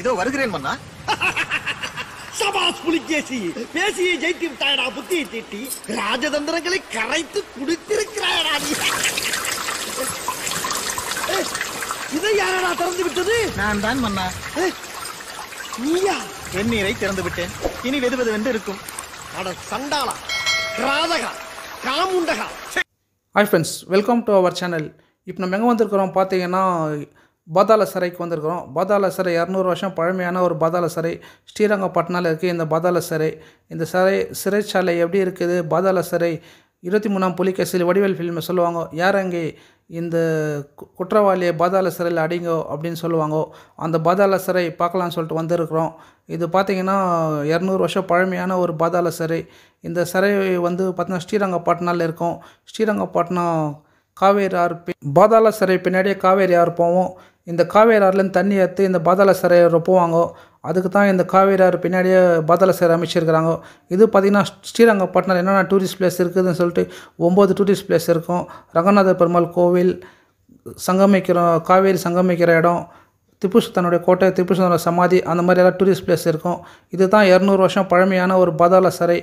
இதோ வருகிறேன் மன்னா சபாஸ் புலிகேசி பேசியை ஜெயித்து விட்டாயடா புத்தியை தீட்டி ராஜதந்திரங்களை கரைத்து குடித்திருக்கிறாயடா இதை யாரடா திறந்து விட்டது நான் தான் மன்னா நீயா வெந்நீரை திறந்து விட்டேன் இனி வெது வெதுவென்று இருக்கும் அட சண்டாளா ராதகா காமுண்டகா hi friends welcome to our channel இப்போ நம்ம எங்கே வந்திருக்கிறோம் பார்த்தீங்கன்னா பாதாள சிறைக்கு வந்திருக்கிறோம் பாதாள சிறை இரநூறு வருஷம் பழமையான ஒரு பாதாள சிறை ஸ்ரீரங்கப்பட்டினால் இருக்குது இந்த பாதாள சிறை இந்த சிறை சிறைச்சாலை எப்படி இருக்குது பாதாள சிறை இருபத்தி மூணாம் புலிகேசில் வடிவேல் ஃபிலிமை சொல்லுவாங்க யார் அங்கே இந்த குற்றவாளியை பாதாள சிறையில் அடிங்கோ அப்படின்னு சொல்லுவாங்க அந்த பதால சிறை பார்க்கலான்னு சொல்லிட்டு வந்திருக்கிறோம் இது பார்த்திங்கன்னா இரநூறு வருஷம் பழமையான ஒரு பாதாள சிறை இந்த சிறை வந்து பார்த்திங்கன்னா ஸ்ரீரங்கப்பட்டினால் இருக்கும் ஸ்ரீரங்கப்பட்டினம் காவேரி ஆறு பாதாள சிறை பின்னாடியே காவேரி ஆறு போவோம் இந்த காவேரி ஆறுலேருந்து தண்ணி ஏற்று இந்த பாதாள சிறையை ரொப்புவாங்கோ அதுக்கு தான் இந்த காவேரி ஆறு பின்னாடியே பாதாள சிறை அமைச்சிருக்கிறாங்க இது பார்த்திங்கன்னா ஸ்ரீரங்கப்பட்டினம் என்னென்ன டூரிஸ்ட் பிளேஸ் இருக்குதுன்னு சொல்லிட்டு ஒம்பது டூரிஸ்ட் பிளேஸ் இருக்கும் ரங்கநாத பெருமாள் கோவில் சங்கமிக்கிற காவேரி சங்கமிக்கிற இடம் திப்பு சுல்தானுடைய கோட்டை திப்பு சுல்தானோட சமாதி அந்த மாதிரி எல்லாம் டூரிஸ்ட் பிளேஸ் இருக்கும் இது தான் இரநூறு வருஷம் பழமையான ஒரு பாதாள சிறை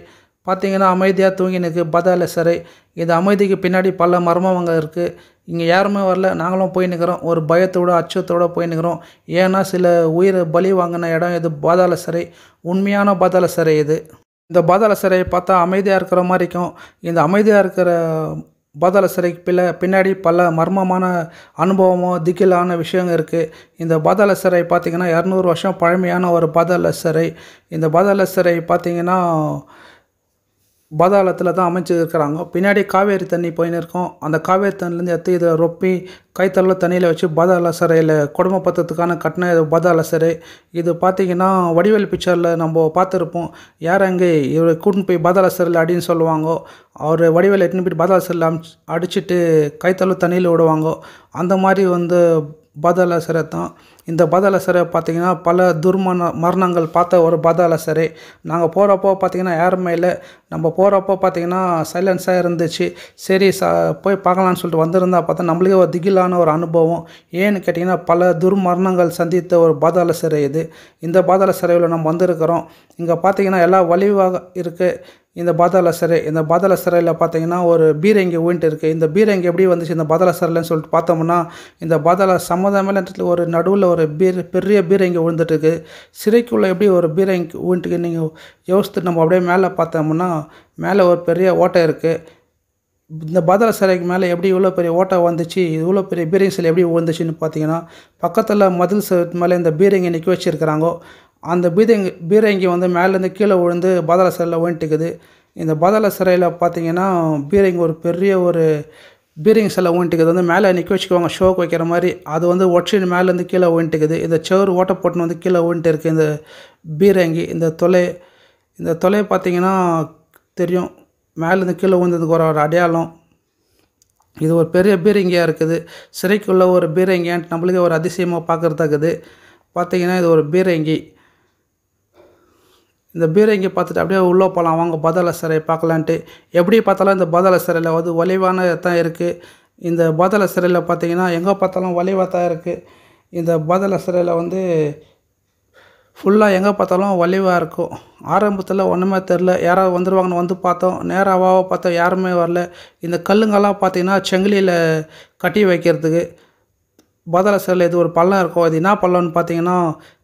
பார்த்தீங்கன்னா அமைதியாக தூங்கினுக்கு பதில் சரி இது அமைதிக்கு பின்னாடி பல மர்மம் அங்கே இருக்குது இங்கே யாருமே வரல நாங்களும் போய் நிற்கிறோம் ஒரு பயத்தோடு அச்சத்தோடு போய் நிற்கிறோம் ஏன்னா சில உயிர் பலி வாங்கின இடம் இது பாதாள சிறை உண்மையான பாதாள சிறை இது இந்த பாதாள சிறையை பார்த்தா அமைதியாக இருக்கிற மாதிரி இருக்கும் இந்த அமைதியாக இருக்கிற பாதாள சிறைக்கு பின்னாடி பல மர்மமான அனுபவமோ திக்கிலான விஷயங்கள் இருக்குது இந்த பாதாள சிறை பார்த்திங்கன்னா இரநூறு வருஷம் பழமையான ஒரு பாதாள சிறை இந்த பாதாள சிறை பார்த்திங்கன்னா பாதாளத்தில் தான் அமைச்சிருக்கிறாங்க பின்னாடி காவேரி தண்ணி போயின்னு இருக்கோம் அந்த காவேரி தண்ணிலேருந்து எடுத்து இதை ரொப்பி கைத்தள்ள தண்ணியில் வச்சு பாதாள சிறையில் கொடுமை பத்தத்துக்கான கட்டின பாதாள சிறை இது பார்த்திங்கன்னா வடிவேல் பிக்சரில் நம்ம பார்த்துருப்போம் யார் அங்கே இவர் கூட்டின்னு போய் பாதாள சிறையில் அடின்னு சொல்லுவாங்கோ அவர் வடிவேல் எட்டுன்னு போயிட்டு பாதாள சிறையில் அமிச்சு அடிச்சுட்டு கைத்தள்ள தண்ணியில் விடுவாங்கோ அந்த மாதிரி வந்து பாதாள சிறை தான் இந்த பாதாள பார்த்தீங்கன்னா பார்த்திங்கன்னா பல துர்மண மரணங்கள் பார்த்த ஒரு பாதாள நாங்கள் போகிறப்போ பார்த்தீங்கன்னா யாருமே இல்லை நம்ம போகிறப்போ பார்த்தீங்கன்னா சைலன்ஸாக இருந்துச்சு சரி சா போய் பார்க்கலான்னு சொல்லிட்டு வந்திருந்தா பார்த்தா நம்மளுக்கே ஒரு திகிலான ஒரு அனுபவம் ஏன்னு கேட்டிங்கன்னா பல துர்மரணங்கள் சந்தித்த ஒரு பாதாள சிறை இது இந்த பாதாள சிறையில் நம்ம வந்திருக்கிறோம் இங்கே பார்த்தீங்கன்னா எல்லா வலிவாக இருக்குது இந்த பாதாள சிறை இந்த பாதாள சிறையில் பார்த்தீங்கன்னா ஒரு பீரங்கி ஓயின்ட்டு இருக்குது இந்த பீரங்கி எப்படி வந்துச்சு இந்த பாதாள சொல்லிட்டு பார்த்தோம்னா இந்த பாதாள சம்மதமேல ஒரு நடுவில் ஒரு பீர் பெரிய பீரங்கி விழுந்துட்டுருக்கு சிறைக்குள்ளே எப்படி ஒரு பீரங்கி விழுந்துட்டு நீங்கள் யோசித்து நம்ம அப்படியே மேலே பார்த்தோம்னா மேலே ஒரு பெரிய ஓட்டை இருக்குது இந்த பாதாள சிறைக்கு மேலே எப்படி இவ்வளோ பெரிய ஓட்டை வந்துச்சு இவ்வளோ பெரிய பீரங்கி சிலை எப்படி விழுந்துச்சுன்னு பார்த்தீங்கன்னா பக்கத்தில் மதில் சிறை மேலே இந்த பீரங்கி நிற்க வச்சுருக்கிறாங்கோ அந்த பீரங்கி பீரங்கி வந்து மேலேருந்து கீழே விழுந்து பாதாள சிறையில் விழுந்துட்டுக்குது இந்த பாதாள சிறையில் பார்த்தீங்கன்னா பீரங்கி ஒரு பெரிய ஒரு பீரிங்ஸ் எல்லாம் ஒயின்ட்டுக்குது வந்து மேலே நிற்க வச்சுக்குவாங்க ஷோக்கு வைக்கிற மாதிரி அது வந்து ஒற்றின் மேலேருந்து கீழே ஒயின்ட்டுக்குது இந்த செவர் ஓட்டை போட்டுன்னு வந்து கீழே ஒயின்ட்டு இருக்குது இந்த பீரங்கி இந்த தொலை இந்த தொலை பார்த்திங்கன்னா தெரியும் மேலேருந்து கீழே ஊந்ததுக்கு ஒரு ஒரு அடையாளம் இது ஒரு பெரிய பீரங்கியாக இருக்குது சிறைக்குள்ளே ஒரு பீரங்கியான்ட்டு நம்மளுக்கே ஒரு அதிசயமாக பார்க்குறதுக்குது பார்த்திங்கன்னா இது ஒரு பீரங்கி இந்த பீரங்கி பார்த்துட்டு அப்படியே உள்ளே போகலாம் வாங்க பதால சிறை பார்க்கலான்ட்டு எப்படி பார்த்தாலும் இந்த பதால சிறையில் வந்து வலிவான தான் இருக்குது இந்த பதால சிறையில் பார்த்தீங்கன்னா எங்கே பார்த்தாலும் வலிவாக தான் இருக்குது இந்த பதால சிறையில் வந்து ஃபுல்லாக எங்கே பார்த்தாலும் வலிவாக இருக்கும் ஆரம்பத்தில் ஒன்றுமே தெரில யாராவது வந்துடுவாங்கன்னு வந்து பார்த்தோம் நேராவாக பார்த்தோம் யாருமே வரல இந்த கல்லுங்கெல்லாம் பார்த்திங்கன்னா செங்கிலியில் கட்டி வைக்கிறதுக்கு பதல சிறையில் இது ஒரு பள்ளம் இருக்கும் அது என்ன பள்ளம்னு பார்த்தீங்கன்னா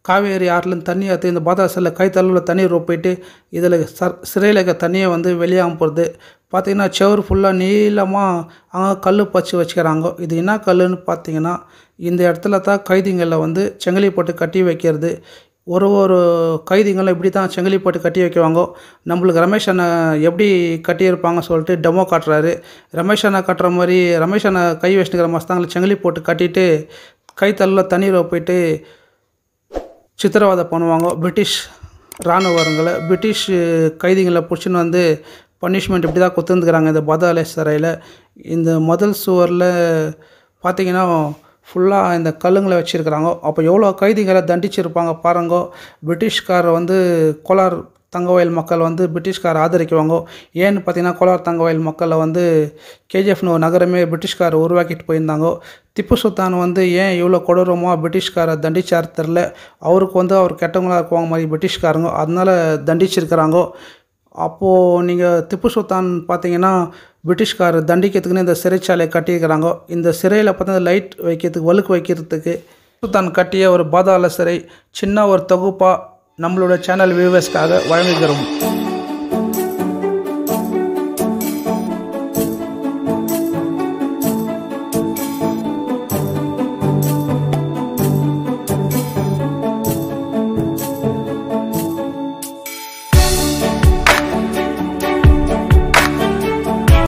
காவேரி ஆற்றுலேருந்து தண்ணியை எடுத்து இந்த பாதாசில் கைத்தளவில் தண்ணீர் போயிட்டு இதில் சர் சிறையில் இருக்க தண்ணியை வந்து வெளியாகும் போகிறது பார்த்திங்கன்னா செவர் ஃபுல்லாக நீளமாக அங்கே கல் பச்சு வச்சுக்கிறாங்க இது என்ன கல்லுன்னு பார்த்தீங்கன்னா இந்த இடத்துல தான் கைதிங்களை வந்து செங்கலி போட்டு கட்டி வைக்கிறது ஒரு ஒரு கைதிங்களும் இப்படி தான் செங்கலி போட்டு கட்டி வைக்குவாங்க நம்மளுக்கு ரமேஷ் அண்ணா எப்படி கட்டியிருப்பாங்க சொல்லிட்டு டெமோ காட்டுறாரு ரமேஷ் அண்ணா கட்டுற மாதிரி ரமேஷ் அண்ணா கை வச்சுக்கிற மாதிரி தான் செங்கலி போட்டு கட்டிட்டு கைத்தள்ள தண்ணீரை போயிட்டு சித்திரவதை பண்ணுவாங்க பிரிட்டிஷ் இராணுவங்களை பிரிட்டிஷ் கைதிகளை பிடிச்சின்னு வந்து பனிஷ்மெண்ட் இப்படி தான் கொடுத்துருந்துக்கிறாங்க இந்த பதாலே சிறையில் இந்த முதல் சுவரில் பார்த்திங்கன்னா ஃபுல்லாக இந்த கல்லுங்களை வச்சுருக்கிறாங்க அப்போ எவ்வளோ கைதிகளை தண்டிச்சிருப்பாங்க பாருங்கோ பிரிட்டிஷ்காரர் வந்து கோலார் தங்கவயல் மக்கள் வந்து பிரிட்டிஷ்கார் ஆதரிக்குவாங்க ஏன்னு பார்த்தீங்கன்னா கோலார் தங்கவயல் மக்களை வந்து கேஜிஎஃப்னு ஒரு நகரமே பிரிட்டிஷ்கார் உருவாக்கிட்டு போயிருந்தாங்க திப்பு சுல்தான் வந்து ஏன் இவ்வளோ கொடூரமாக பிரிட்டிஷ்காரை தண்டிச்சார் தெரில அவருக்கு வந்து அவர் கெட்டவங்களாக இருக்குவாங்க மாதிரி பிரிட்டிஷ்காரங்க அதனால் தண்டிச்சிருக்கிறாங்கோ அப்போது நீங்கள் திப்பு சுல்தான் பார்த்தீங்கன்னா பிரிட்டிஷ்கார் தண்டிக்கிறதுக்குன்னு இந்த சிறைச்சாலை கட்டியிருக்கிறாங்க இந்த சிறையில் பார்த்தீங்கன்னா லைட் வைக்கிறதுக்கு வழுக்கு வைக்கிறதுக்கு சுல்தான் கட்டிய ஒரு பாதாள சிறை சின்ன ஒரு தொகுப்பாக நம்மளோட சேனல் வியூவர்ஸ்க்காக வழங்குகிறோம்